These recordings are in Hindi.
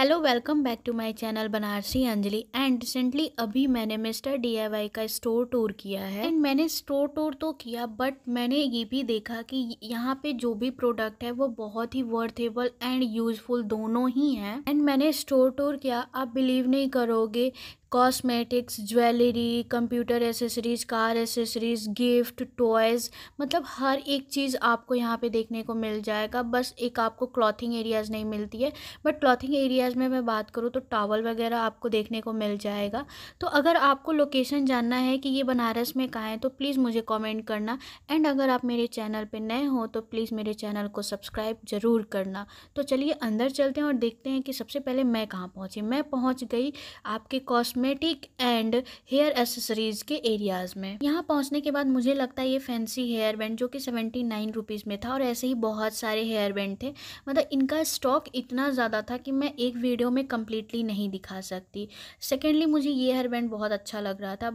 hello welcome back to my channel Banarasi Anjali and recently अभी मैंने मिस्टर डीआईवाई का स्टोर टूर किया है एंड मैंने स्टोर टूर तो किया बट मैंने ये भी देखा कि यहाँ पे जो भी प्रोडक्ट है वो बहुत ही वर्थेबल एंड यूजफुल दोनों ही हैं एंड मैंने स्टोर टूर किया आप बिलीव नहीं करोगे cosmetics jewellery computer accessories car accessories gift toys मतलब हर एक चीज़ आपको यहाँ पे देखने को मिल जाएगा बस एक आपको क्लॉथिंग एरियाज़ नहीं मिलती है बट क्लॉथिंग एरियाज़ में मैं बात करूँ तो टावल वगैरह आपको देखने को मिल जाएगा तो अगर आपको लोकेशन जानना है कि ये बनारस में कहाँ है तो प्लीज़ मुझे कॉमेंट करना एंड अगर आप मेरे चैनल पर नए हो तो प्लीज़ मेरे चैनल को सब्सक्राइब ज़रूर करना तो चलिए अंदर चलते हैं और देखते हैं कि सबसे पहले मैं कहाँ पहुँची मैं पहुँच गई आपके cost cosmetic and hair accessories के एरियाज में यहाँ पहुँचने के बाद मुझे लगता है ये फैंसी हेयर बैंड जो कि सेवेंटी नाइन रुपीज़ में था और ऐसे ही बहुत सारे हेयर बैंड थे मतलब इनका स्टॉक इतना ज़्यादा था कि मैं एक वीडियो में कम्प्लीटली नहीं दिखा सकती सेकेंडली मुझे ये हेयर बैंड बहुत अच्छा लग रहा था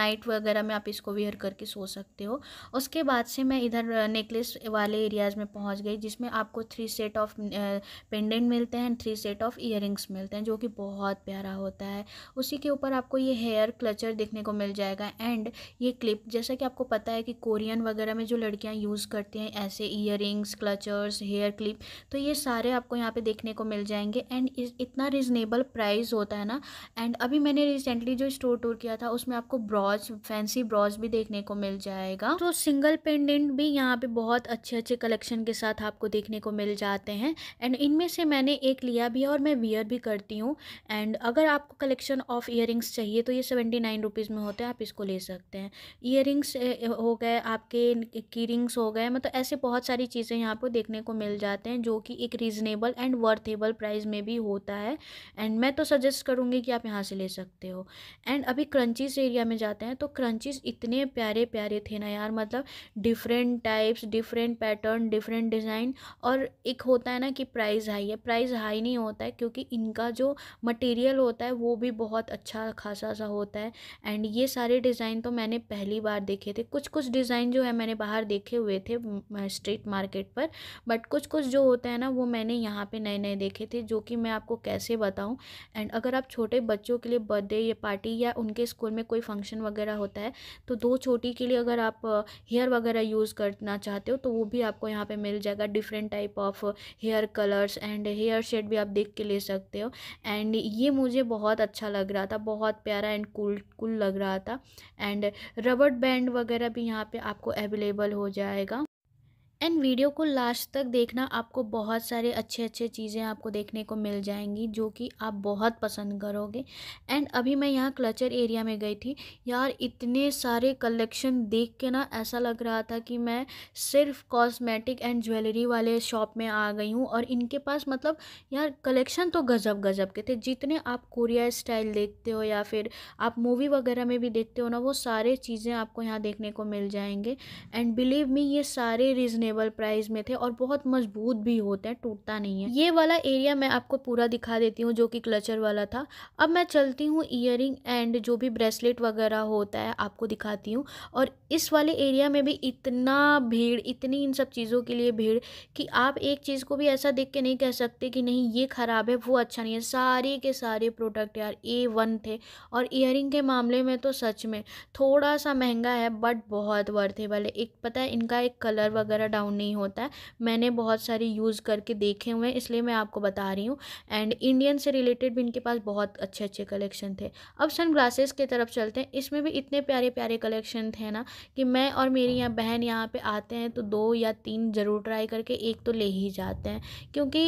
नाइट वगैरह में आप इसको वेयर करके सो सकते हो उसके बाद से मैं इधर नेकलेस वाले एरियाज़ में पहुँच गई जिसमें आपको थ्री सेट ऑफ पेंडेंट मिलते हैं थ्री सेट ऑफ इयर मिलते हैं जो कि बहुत प्यारा होता है उसी के ऊपर आपको ये हेयर क्लचर देखने को मिल जाएगा एंड ये क्लिप जैसा कि आपको पता है कि कोरियन वगैरह में जो लड़कियां यूज़ करती हैं ऐसे ईयर क्लचर्स हेयर क्लिप तो ये सारे आपको यहाँ पे देखने को मिल जाएंगे एंड इतना रिजनेबल प्राइस होता है ना एंड अभी मैंने रिसेंटली जो स्टोर टूर किया था उसमें आपको ब्रॉज फैंसी ब्रॉज भी देखने को मिल जाएगा तो सिंगल पेंडेंट भी यहाँ पे बहुत अच्छे अच्छे कलेक्शन के साथ आपको देखने को मिल जाते हैं एंड इनमें से मैंने एक लिया भी है और मैं वियर भी करती हूँ एंड अगर आपको कलेक्शन ऑफ इयर चाहिए तो ये सेवेंटी नाइन रुपीज़ में होते हैं आप इसको ले सकते हैं इयर हो गए आपके की रिंग्स हो गए मतलब ऐसे बहुत सारी चीज़ें यहाँ पर देखने को मिल जाते हैं जो कि एक रीज़नेबल एंड वर्थेबल प्राइस में भी होता है एंड मैं तो सजेस्ट करूँगी कि आप यहाँ से ले सकते हो एंड अभी क्रंचीज एरिया में जाते हैं तो क्रंचीज इतने प्यारे प्यारे थे ना यार मतलब different types different pattern different design और एक होता है ना कि प्राइस हाई है प्राइस हाई नहीं होता है क्योंकि इनका जो मटेरियल होता है वो भी बहुत अच्छा अच्छा खासा सा होता है एंड ये सारे डिज़ाइन तो मैंने पहली बार देखे थे कुछ कुछ डिज़ाइन जो है मैंने बाहर देखे हुए थे स्ट्रीट मार्केट पर बट कुछ कुछ जो होता है ना वो मैंने यहाँ पे नए नए देखे थे जो कि मैं आपको कैसे बताऊँ एंड अगर आप छोटे बच्चों के लिए बर्थडे या पार्टी या उनके स्कूल में कोई फंक्शन वगैरह होता है तो दो छोटी के लिए अगर आप हेयर वगैरह यूज़ करना चाहते हो तो वो भी आपको यहाँ पर मिल जाएगा different type of hair colours and hair shade भी आप देख के ले सकते हो एंड ये मुझे बहुत अच्छा लग रहा था था बहुत प्यारा एंड कूल कूल लग रहा था एंड रबड़ बैंड वगैरह भी यहाँ पे आपको अवेलेबल हो जाएगा एंड वीडियो को लास्ट तक देखना आपको बहुत सारे अच्छे अच्छे चीज़ें आपको देखने को मिल जाएंगी जो कि आप बहुत पसंद करोगे एंड अभी मैं यहाँ क्लचर एरिया में गई थी यार इतने सारे कलेक्शन देख के ना ऐसा लग रहा था कि मैं सिर्फ कॉस्मेटिक एंड ज्वेलरी वाले शॉप में आ गई हूँ और इनके पास मतलब यार कलेक्शन तो गज़ब गज़ब के थे जितने आप कोरिया स्टाइल देखते हो या फिर आप मूवी वगैरह में भी देखते हो ना वो सारे चीज़ें आपको यहाँ देखने को मिल जाएंगे एंड बिलीव मी ये सारे रीज़नेबल रिजनेबल प्राइस में थे और बहुत मजबूत भी होते हैं टूटता नहीं है ये वाला एरिया मैं आपको पूरा दिखा देती हूँ जो कि क्लचर वाला था अब मैं चलती हूँ ईयर एंड जो भी ब्रेसलेट वगैरह होता है आपको दिखाती हूँ और इस वाले एरिया में भी इतना भीड़ इतनी इन सब चीज़ों के लिए भीड़ कि आप एक चीज़ को भी ऐसा देख के नहीं कह सकते कि नहीं ये ख़राब है वो अच्छा नहीं है सारे के सारे प्रोडक्ट यार ए वन थे और ईयर के मामले में तो सच में थोड़ा सा महंगा है बट बहुत वर्थ है वाले एक पता है इनका एक कलर वगैरह डाउन नहीं होता है मैंने बहुत सारे यूज़ करके देखे हुए हैं इसलिए मैं आपको बता रही हूँ एंड इंडियन से रिलेटेड भी इनके पास बहुत अच्छे अच्छे कलेक्शन थे अब सन ग्लासेस की तरफ चलते हैं इसमें भी इतने प्यारे प्यारे कलेक्शन थे ना कि मैं और मेरी यहाँ बहन यहाँ पर आते हैं तो दो या तीन ज़रूर ट्राई करके एक तो ले ही जाते हैं क्योंकि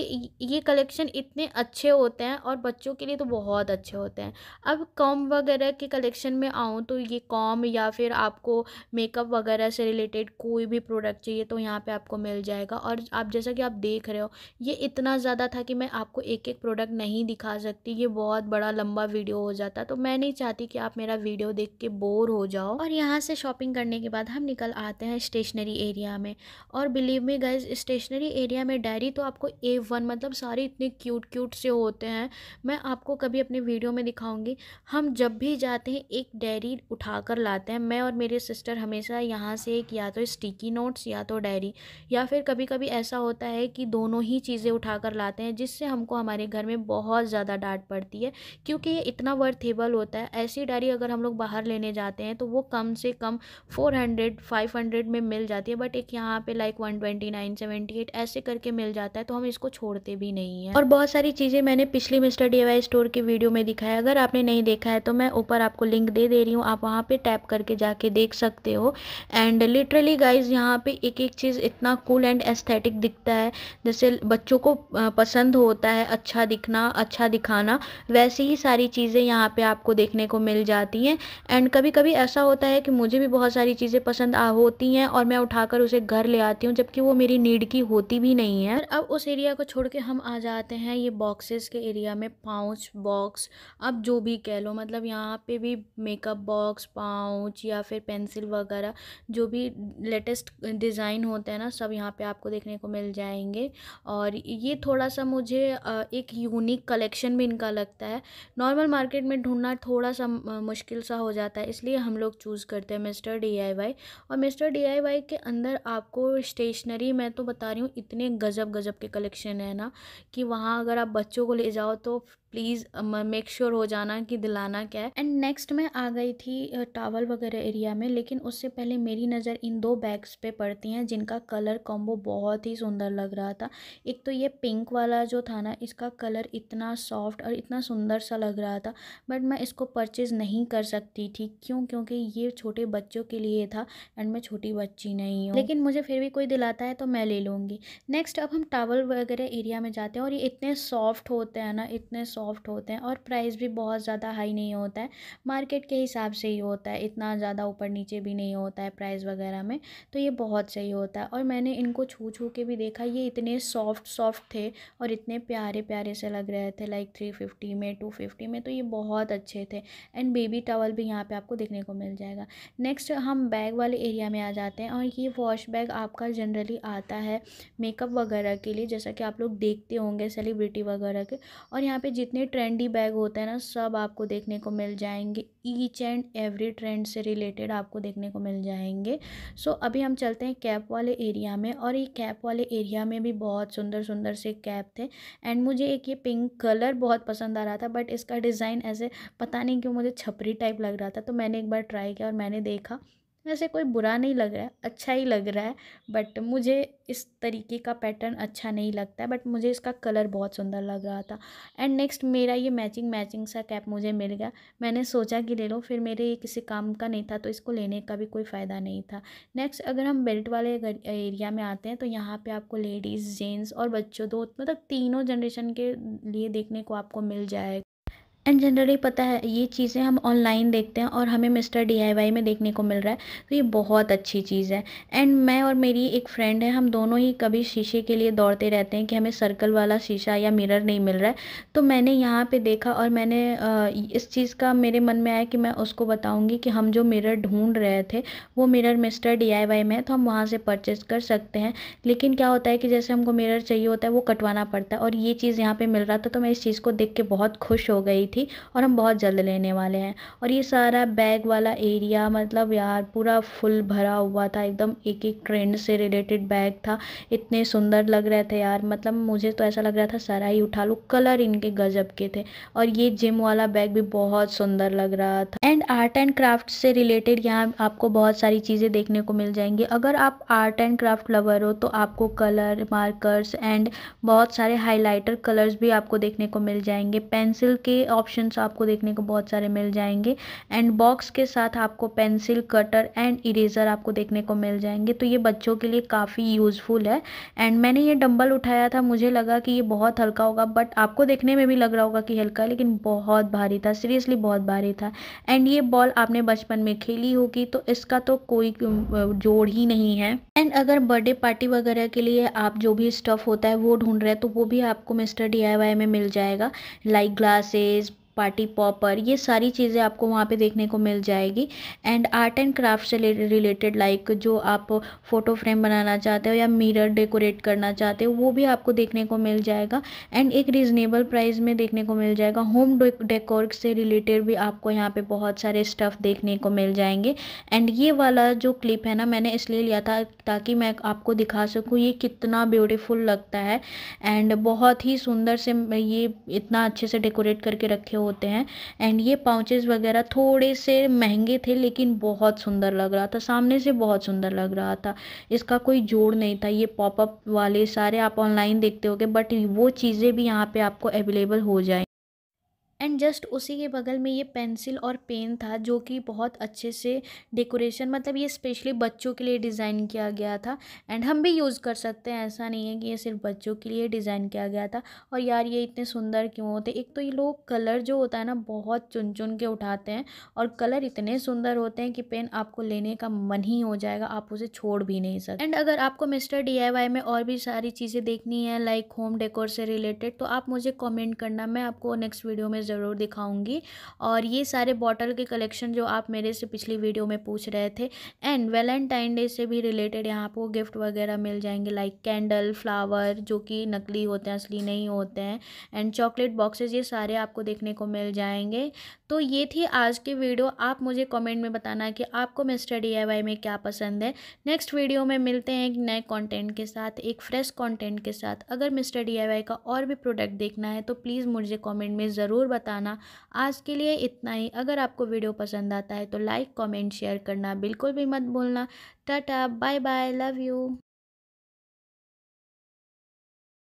ये कलेक्शन इतने अच्छे होते हैं और बच्चों के लिए तो बहुत अच्छे होते हैं अब कॉम वगैरह के कलेक्शन में आऊँ तो ये कॉम या फिर आपको मेकअप वगैरह से रिलेटेड कोई भी प्रोडक्ट चाहिए तो यहाँ यहाँ पे आपको मिल जाएगा और आप जैसा कि आप देख रहे हो ये इतना ज़्यादा था कि मैं आपको एक एक प्रोडक्ट नहीं दिखा सकती ये बहुत बड़ा लंबा वीडियो हो जाता तो मैं नहीं चाहती कि आप मेरा वीडियो देख के बोर हो जाओ और यहाँ से शॉपिंग करने के बाद हम निकल आते हैं स्टेशनरी एरिया में और believe me guys stationery area में डायरी तो आपको ए वन मतलब सारे इतने क्यूट क्यूट से होते हैं मैं आपको कभी अपने वीडियो में दिखाऊंगी हम जब भी जाते हैं एक डायरी उठा कर लाते हैं मैं और मेरे सिस्टर हमेशा यहाँ से एक या तो स्टिकी नोट्स या तो डायरी वाली या फिर कभी कभी ऐसा होता है कि दोनों ही चीज़ें उठा कर लाते हैं जिससे हमको हमारे घर में बहुत ज़्यादा डांट पड़ती है क्योंकि ये इतना वर्थेबल होता है ऐसी डायरी अगर हम लोग बाहर लेने जाते हैं तो वो कम से कम फोर हंड्रेड फाइव हंड्रेड में मिल जाती है बट एक यहाँ पे like one twenty nine seventy eight ऐसे करके मिल जाता है तो हम इसको छोड़ते भी नहीं हैं और बहुत सारी चीज़ें मैंने पिछली मिस्टर डी स्टोर की वीडियो में दिखाया अगर आपने नहीं देखा है तो मैं ऊपर आपको लिंक दे दे रही हूँ आप वहाँ पर टैप करके जाके देख सकते हो एंड लिटरली गाइज यहाँ पे एक एक चीज़ चीज़ इतना कूल एंड एस्थेटिक दिखता है जैसे बच्चों को पसंद होता है अच्छा दिखना अच्छा दिखाना वैसे ही सारी चीज़ें यहाँ पे आपको देखने को मिल जाती हैं एंड कभी कभी ऐसा होता है कि मुझे भी बहुत सारी चीज़ें पसंद आ होती हैं और मैं उठाकर उसे घर ले आती हूँ जबकि वो मेरी नीड की होती भी नहीं है अब उस एरिया को छोड़ के हम आ जाते हैं ये बॉक्सेस के एरिया में पाउच बॉक्स अब जो भी कह लो मतलब यहाँ पे भी मेकअप बॉक्स पाउच या फिर पेंसिल वगैरह जो भी लेटेस्ट डिज़ाइन होता होते हैं ना सब यहाँ पे आपको देखने को मिल जाएंगे और ये थोड़ा सा मुझे एक यूनिक कलेक्शन भी इनका लगता है नॉर्मल मार्केट में ढूंढना थोड़ा सा मुश्किल सा हो जाता है इसलिए हम लोग चूज़ करते हैं मिस्टर डी और मिस्टर डी के अंदर आपको स्टेशनरी मैं तो बता रही हूँ इतने गज़ब गज़ब के कलेक्शन है ना कि वहाँ अगर आप बच्चों को ले जाओ तो प्लीज़ मेक श्योर हो जाना कि दिलाना क्या है एंड नेक्स्ट मैं आ गई थी टावल वगैरह एरिया में लेकिन उससे पहले मेरी नज़र इन दो बैग्स पे पड़ती हैं जिनका इसका कलर कॉम्बो बहुत ही सुंदर लग रहा था एक तो ये पिंक वाला जो था ना इसका कलर इतना सॉफ्ट और इतना सुंदर सा लग रहा था बट मैं इसको परचेज़ नहीं कर सकती थी क्यों क्योंकि ये छोटे बच्चों के लिए था एंड मैं छोटी बच्ची नहीं हूँ लेकिन मुझे फिर भी कोई दिलाता है तो मैं ले लूँगी नेक्स्ट अब हम टावल वगैरह एरिया में जाते हैं और ये इतने सॉफ्ट होते हैं ना इतने सॉफ्ट होते हैं और प्राइस भी बहुत ज़्यादा हाई नहीं होता है मार्केट के हिसाब से ही होता है इतना ज़्यादा ऊपर नीचे भी नहीं होता है प्राइस वगैरह में तो ये बहुत सही होता है और मैंने इनको छू छू के भी देखा ये इतने सॉफ्ट सॉफ्ट थे और इतने प्यारे प्यारे से लग रहे थे लाइक थ्री फिफ्टी में टू फिफ्टी में तो ये बहुत अच्छे थे एंड बेबी टॉवल भी यहाँ पे आपको देखने को मिल जाएगा नेक्स्ट हम बैग वाले एरिया में आ जाते हैं और ये वॉश बैग आपका जनरली आता है मेकअप वगैरह के लिए जैसा कि आप लोग देखते होंगे सेलिब्रिटी वगैरह के और यहाँ पर जितने ट्रेंडी बैग होते हैं ना सब आपको देखने को मिल जाएंगे ईच एंड एवरी ट्रेंड से रिलेटेड आपको देखने को मिल जाएंगे सो so, अभी हम चलते हैं कैप वाले एरिया में और ये कैप वाले एरिया में भी बहुत सुंदर सुंदर से कैप थे एंड मुझे एक ये पिंक कलर बहुत पसंद आ रहा था बट इसका डिज़ाइन ऐसे पता नहीं क्यों मुझे छपरी टाइप लग रहा था तो मैंने एक बार ट्राई किया और मैंने देखा वैसे कोई बुरा नहीं लग रहा है अच्छा ही लग रहा है बट मुझे इस तरीके का पैटर्न अच्छा नहीं लगता है बट मुझे इसका कलर बहुत सुंदर लग रहा था एंड नेक्स्ट मेरा ये मैचिंग मैचिंग सा कैप मुझे मिल गया मैंने सोचा कि ले लो फिर मेरे ये किसी काम का नहीं था तो इसको लेने का भी कोई फ़ायदा नहीं था नेक्स्ट अगर हम बेल्ट वाले एरिया में आते हैं तो यहाँ पर आपको लेडीज़ जेंट्स और बच्चों दो मतलब तीनों जनरेशन के लिए देखने को आपको मिल जाएगा एंड जनरली पता है ये चीज़ें हम ऑनलाइन देखते हैं और हमें मिस्टर डीआईवाई में देखने को मिल रहा है तो ये बहुत अच्छी चीज़ है एंड मैं और मेरी एक फ्रेंड है हम दोनों ही कभी शीशे के लिए दौड़ते रहते हैं कि हमें सर्कल वाला शीशा या मिरर नहीं मिल रहा है तो मैंने यहाँ पे देखा और मैंने इस चीज़ का मेरे मन में आया कि मैं उसको बताऊँगी कि हम जो मिरर ढूँढ रहे थे वो मिरर मिस्टर डी में है तो हम वहाँ से परचेज़ कर सकते हैं लेकिन क्या होता है कि जैसे हमको मिरर चाहिए होता है वो कटवाना पड़ता है और ये चीज़ यहाँ पर मिल रहा था तो मैं इस चीज़ को देख के बहुत खुश हो गई थी थी और हम बहुत जल्द लेने वाले हैं और ये सारा बैग वाला एरिया मतलब यार पूरा फुल भरा हुआ था एकदम एक एक ट्रेंड से रिलेटेड बैग था इतने सुंदर लग रहे थे यार मतलब मुझे तो ऐसा लग रहा था सारा ही उठा लूँ कलर इनके गजब के थे और ये जिम वाला बैग भी बहुत सुंदर लग रहा था एंड आर्ट एंड क्राफ्ट से रिलेटेड यहाँ आपको बहुत सारी चीज़ें देखने को मिल जाएंगी अगर आप आर्ट एंड क्राफ्ट लवर हो तो आपको कलर मार्कर्स एंड बहुत सारे हाईलाइटर कलर्स भी आपको देखने को मिल जाएंगे पेंसिल के ऑप्शन ऑप्शंस आपको देखने को बहुत सारे मिल जाएंगे एंड बॉक्स के साथ आपको पेंसिल कटर एंड इरेज़र आपको देखने को मिल जाएंगे तो ये बच्चों के लिए काफ़ी यूज़फुल है एंड मैंने ये डम्बल उठाया था मुझे लगा कि ये बहुत हल्का होगा बट आपको देखने में भी लग रहा होगा कि हल्का लेकिन बहुत भारी था सीरियसली बहुत भारी था एंड ये बॉल आपने बचपन में खेली होगी तो इसका तो कोई जोड़ ही नहीं है एंड अगर बर्थडे पार्टी वगैरह के लिए आप जो भी स्टफ़ होता है वो ढूंढ रहे हैं तो वो भी आपको मिस्टर डी में मिल जाएगा लाइक ग्लासेस पार्टी पॉपर ये सारी चीज़ें आपको वहाँ पे देखने को मिल जाएगी एंड आर्ट एंड क्राफ्ट से रिलेटेड लाइक जो आप फ़ोटो फ्रेम बनाना चाहते हो या मिरर डेकोरेट करना चाहते हो वो भी आपको देखने को मिल जाएगा एंड एक रिजनेबल प्राइस में देखने को मिल जाएगा होम डेकोर से रिलेटेड भी आपको यहाँ पे बहुत सारे स्टफ़ देखने को मिल जाएंगे एंड ये वाला जो क्लिप है ना मैंने इसलिए लिया था ताकि मैं आपको दिखा सकूँ ये कितना ब्यूटिफुल लगता है एंड बहुत ही सुंदर से ये इतना अच्छे से डेकोरेट करके रखे हो होते हैं एंड ये पाउचेस वगैरह थोड़े से महंगे थे लेकिन बहुत सुंदर लग रहा था सामने से बहुत सुंदर लग रहा था इसका कोई जोड़ नहीं था ये पॉपअप वाले सारे आप ऑनलाइन देखते होगे बट वो चीज़ें भी यहाँ पे आपको अवेलेबल हो जाए एंड जस्ट उसी के बगल में ये पेंसिल और पेन था जो कि बहुत अच्छे से डेकोरेशन मतलब ये स्पेशली बच्चों के लिए डिज़ाइन किया गया था एंड हम भी यूज़ कर सकते हैं ऐसा नहीं है कि ये सिर्फ बच्चों के लिए डिज़ाइन किया गया था और यार ये इतने सुंदर क्यों होते एक तो ये लोग कलर जो होता है ना बहुत चुन चुन के उठाते हैं और कलर इतने सुंदर होते हैं कि पेन आपको लेने का मन ही हो जाएगा आप उसे छोड़ भी नहीं सकते एंड अगर आपको मिस्टर डी में और भी सारी चीज़ें देखनी है लाइक होम डेकोर से रिलेटेड तो आप मुझे कॉमेंट करना मैं आपको नेक्स्ट वीडियो में ज़रूर दिखाऊंगी और ये सारे बॉटल के कलेक्शन जो आप मेरे से पिछली वीडियो में पूछ रहे थे एंड वैलेंटाइन डे से भी रिलेटेड यहाँ आपको गिफ्ट वगैरह मिल जाएंगे लाइक कैंडल फ्लावर जो कि नकली होते हैं असली नहीं होते हैं एंड चॉकलेट बॉक्सेज ये सारे आपको देखने को मिल जाएंगे तो ये थी आज की वीडियो आप मुझे कमेंट में बताना कि आपको मिस्टर डी में क्या पसंद है नेक्स्ट वीडियो में मिलते हैं एक नए कंटेंट के साथ एक फ्रेश कंटेंट के साथ अगर मिस्टर डी का और भी प्रोडक्ट देखना है तो प्लीज़ मुझे कमेंट में ज़रूर बताना आज के लिए इतना ही अगर आपको वीडियो पसंद आता है तो लाइक कमेंट शेयर करना बिल्कुल भी मत भूलना tata bye bye love you